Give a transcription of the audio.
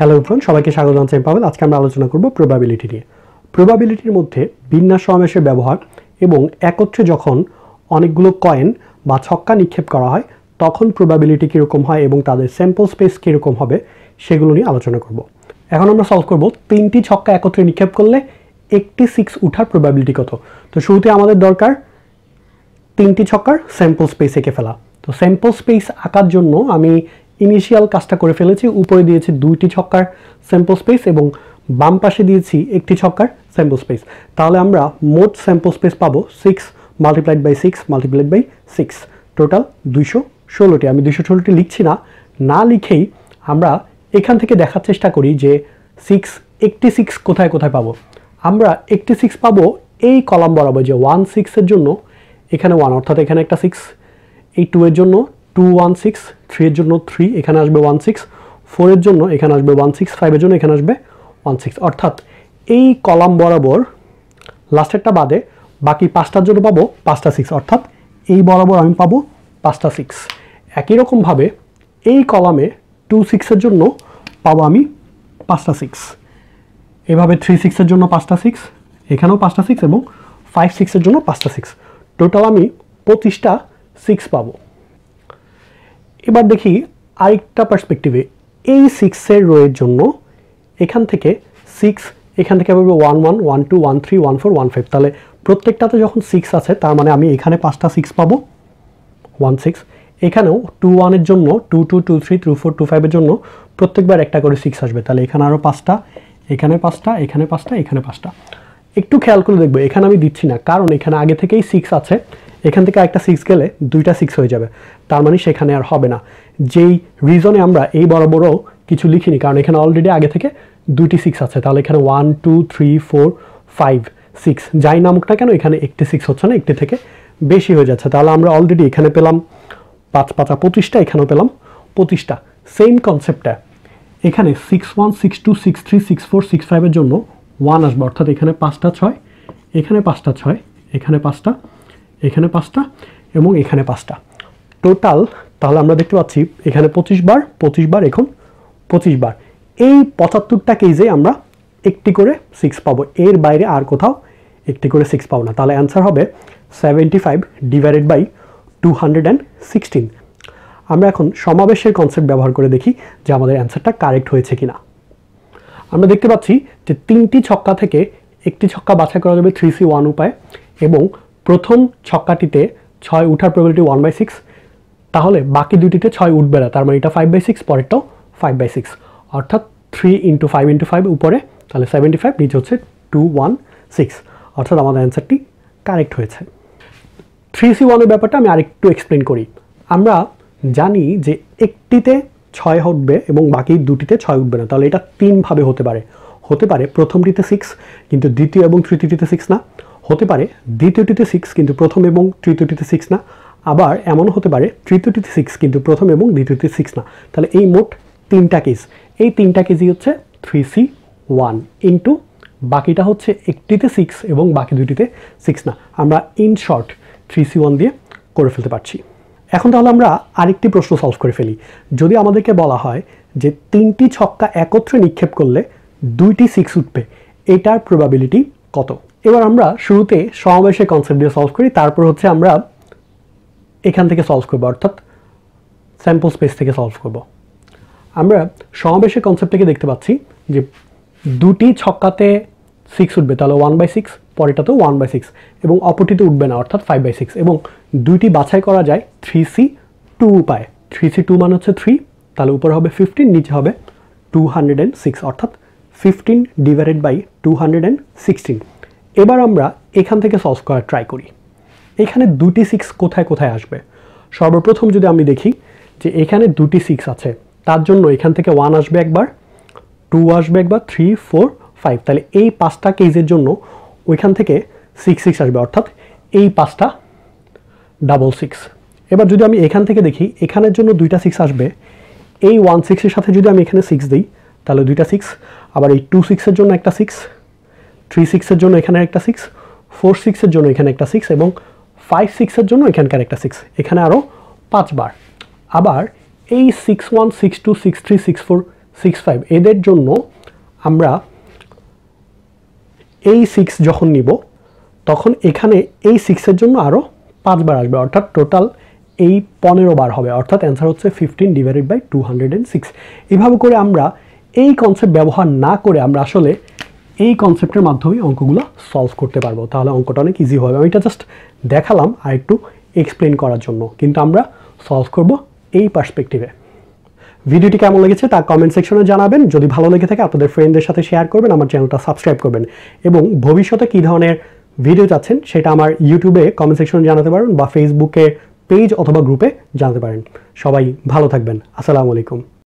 hello friend সবাইকে স্বাগত জানাচ্ছি পাবেন আজকে আমরা আলোচনা করব প্রবাবিলিটি নিয়ে প্রবাবিলিটির মধ্যে বিন্যাস সমাবেশের ব্যবহার এবং একত্রে যখন অনেকগুলো কয়েন বা ছক্কা নিক্ষেপ করা হয় তখন প্রবাবিলিটি কীরকম হয় এবং তাদের স্যাম্পল স্পেস কীরকম হবে সেগুলো নিয়ে আলোচনা করব এখন আমরা সলভ করব তিনটি ছক্কা একত্রে নিক্ষেপ করলে একটি সিক্স উঠার প্রবাবিলিটি কত তো শুরুতে আমাদের দরকার তিনটি ছক্কার স্যাম্পল স্পেস এঁকে ফেলা তো স্যাম্পল স্পেস আঁকার জন্য আমি ইনিশিয়াল কাজটা করে ফেলেছি উপরে দিয়েছি দুইটি ছক্কার স্যাম্পল স্পেস এবং বাম পাশে দিয়েছি একটি ছক্কার স্যাম্পল স্পেস তাহলে আমরা মোট স্যাম্পল স্পেস পাবো six multiplied by six multiplied by six total দুইশো ষোলোটি আমি দুইশো ষোলোটি লিখছি না না লিখেই আমরা এখান থেকে দেখার চেষ্টা করি যে সিক্স একটি সিক্স কোথায় কোথায় পাবো আমরা একটি সিক্স পাবো এই কলাম বরাবর যে ওয়ান সিক্সের জন্য এখানে ওয়ান অর্থাৎ এখানে একটা সিক্স এই টু এর জন্য টু ওয়ান সিক্স থ্রি এর জন্য থ্রি এখানে আসবে ওয়ান সিক্স ফোরের জন্য এখানে আসবে ওয়ান সিক্স ফাইভের জন্য এখানে আসবে ওয়ান সিক্স অর্থাৎ এই কলাম বরাবর লাস্টেরটা বাদে বাকি পাঁচটার জন্য পাবো পাঁচটা সিক্স অর্থাৎ এই বরাবর আমি পাবো পাঁচটা সিক্স একই রকমভাবে এই কলামে টু সিক্সের জন্য পাবো আমি পাঁচটা সিক্স এভাবে থ্রি সিক্সের জন্য পাঁচটা সিক্স এখানেও পাঁচটা সিক্স এবং ফাইভ সিক্সের জন্য পাঁচটা সিক্স টোটাল আমি পঁচিশটা সিক্স পাবো এবার দেখি আরেকটা পার্সপেক্টিভে এই সিক্সের রোয়ের জন্য এখান থেকে সিক্স এখান থেকে পাবো one one one two one three one four one five তাহলে প্রত্যেকটাতে যখন সিক্স আছে তার মানে আমি এখানে পাঁচটা সিক্স পাবো ওয়ান সিক্স এখানেও টু ওয়ানের জন্য two two two three two four two ফাইভের জন্য প্রত্যেকবার একটা করে সিক্স আসবে তাহলে এখানে আরও পাঁচটা এখানে পাঁচটা এখানে পাঁচটা এখানে পাঁচটা একটু খেয়াল করে দেখবো এখানে আমি দিচ্ছি না কারণ এখানে আগে থেকেই সিক্স আছে এখান থেকে একটা সিক্স গেলে দুইটা সিক্স হয়ে যাবে তার মানে সেখানে আর হবে না যেই রিজনে আমরা এই বরাবরও কিছু লিখিনি কারণ এখানে অলরেডি আগে থেকে দুইটি সিক্স আছে তাহলে এখানে one two three four five six যাই নামুক না কেন এখানে একটি সিক্স হচ্ছে না একটি থেকে বেশি হয়ে যাচ্ছে তাহলে আমরা অলরেডি এখানে পেলাম পাঁচ পাঁচা পঁচিশটা এখানেও পেলাম পঁচিশটা সেম কনসেপ্টটা এখানে six one six two six three six four six ফাইভের জন্য ওয়ান আসবে অর্থাৎ এখানে পাঁচটা ছয় এখানে পাঁচটা ছয় এখানে পাঁচটা এখানে পাঁচটা এবং এখানে পাঁচটা টোটাল তাহলে আমরা দেখতে পাচ্ছি এখানে পঁচিশ বার পঁচিশ বার এখন পঁচিশ বার এই পঁচাত্তরটা কেজে আমরা একটি করে সিক্স পাবো এর বাইরে আর কোথাও একটি করে সিক্স পাবো না তাহলে অ্যান্সার হবে seventy five divided by two hundred and sixteen আমরা এখন সমাবেশের কনসেপ্ট ব্যবহার করে দেখি যে আমাদের অ্যান্সারটা কারেক্ট হয়েছে কি না আমরা দেখতে পাচ্ছি যে তিনটি ছক্কা থেকে একটি ছক্কা বাছাই করা যাবে থ্রি সি ওয়ান উপায় এবং প্রথম ছক্কাটিতে ছয় উঠার প্রবলিটি ওয়ান বাই সিক্স তাহলে বাকি দুটিতে ছয় উঠবে না তার মানে এটা ফাইভ বাই সিক্স পরেরটাও ফাইভ বাই সিক্স অর্থাৎ three into five into five উপরে তাহলে সেভেন্টি ফাইভ নিচে হচ্ছে টু ওয়ান সিক্স অর্থাৎ আমাদের অ্যান্সারটি কারেক্ট হয়েছে থ্রি সি ওয়ানের ব্যাপারটা আমি আরেকটু এক্সপ্লেন করি আমরা জানি যে একটিতে ছয় উঠবে এবং বাকি দুটিতে ছয় উঠবে না তাহলে এটা তিনভাবে হতে পারে হতে পারে প্রথমটিতে সিক্স কিন্তু দ্বিতীয় এবং তৃতীয়টিতে সিক্স না হতে পারে দ্বিতীয়টিতে সিক্স কিন্তু প্রথম এবং তৃতীয়টিতে সিক্স না আবার এমন হতে পারে তৃতীয়টিতে সিক্স কিন্তু প্রথম এবং দ্বিতীয়টি সিক্স না তাহলে এই মোট তিনটা কেস এই তিনটা কেজি হচ্ছে থ্রি সি ওয়ান ইন্টু বাকিটা হচ্ছে একটিতে সিক্স এবং বাকি দুটিতে সিক্স না আমরা in short three C one দিয়ে করে ফেলতে পারছি এখন তাহলে আমরা আরেকটি প্রশ্ন সলভ করে ফেলি যদি আমাদেরকে বলা হয় যে তিনটি ছক্কা একত্রে নিক্ষেপ করলে দুইটি সিক্স উঠবে এটার প্রবাবিলিটি কত এবার আমরা শুরুতে সমাবেশের কনসেপ্ট দিয়ে সলভ করি তারপর হচ্ছে আমরা এখান থেকে সলভ করবো অর্থাৎ স্যাম্পল স্পেস থেকে সলভ করব আমরা সমাবেশের কনসেপ্টটাকে দেখতে পাচ্ছি যে দুটি ছক্কাতে সিক্স উঠবে তাহলে ওয়ান বাই সিক্স পরেটা তো ওয়ান বাই সিক্স এবং অপরটিতে উঠবে না অর্থাৎ ফাইভ বাই সিক্স এবং দুইটি বাছাই করা যায় থ্রি সি টু উপায় থ্রি সি টু মানে হচ্ছে থ্রি তাহলে উপরে হবে ফিফটিন নিচে হবে টু হান্ড্রেড অ্যান্ড সিক্স অর্থাৎ fifteen divided by two hundred and sixteen এবার আমরা এখান থেকে সলভ করার ট্রাই করি এখানে দুটি সিক্স কোথায় কোথায় আসবে সর্বপ্রথম যদি আমি দেখি যে এখানে দুটি সিক্স আছে তার জন্য এখান থেকে ওয়ান আসবে একবার টু আসবে একবার থ্রি ফোর ফাইভ তাহলে এই পাঁচটা কেজের জন্য ওইখান থেকে সিক্স সিক্স আসবে অর্থাৎ এই পাঁচটা ডাবল সিক্স এবার যদি আমি এখান থেকে দেখি এখানের জন্য দুইটা সিক্স আসবে এই ওয়ান সিক্সের সাথে যদি আমি এখানে সিক্স দিই তাহলে দুইটা সিক্স আবার এই টু সিক্সের জন্য একটা সিক্স থ্রি সিক্সের জন্য এখানে একটা সিক্স ফোর সিক্সের জন্য এখানে একটা সিক্স এবং ফাইভ সিক্সের জন্য এখানকার একটা সিক্স এখানে আরও পাঁচবার আবার এই six one six two six three six four six five এদের জন্য আমরা এই সিক্স যখন নিব তখন এখানে এই সিক্সের জন্য আরও পাঁচবার আসবে অর্থাৎ টোটাল এই পনেরো বার হবে অর্থাৎ অ্যান্সার হচ্ছে fifteen divided by two hundred and six এভাবে করে আমরা এই কনসেপ্ট ব্যবহার না করে আমরা আসলে এই কনসেপ্টের মাধ্যমে অঙ্কগুলো সলভ করতে পারবো তাহলে অঙ্কটা অনেক ইজি হবে আমি এটা জাস্ট দেখালাম আর একটু এক্সপ্লেন করার জন্য কিন্তু আমরা সলভ করব এই পার্সপেক্টিভে ভিডিওটি কেমন লেগেছে তা কমেন্ট সেকশনে জানাবেন যদি ভালো লেগে থাকে আপনাদের ফ্রেন্ডদের সাথে শেয়ার করবেন আমার চ্যানেলটা সাবস্ক্রাইব করবেন এবং ভবিষ্যতে কী ধরনের ভিডিও চাচ্ছেন সেটা আমার ইউটিউবে কমেন্ট সেকশনে জানাতে পারেন বা ফেসবুকে পেজ অথবা গ্রুপে জানাতে পারেন সবাই ভালো থাকবেন আসসালামু আলাইকুম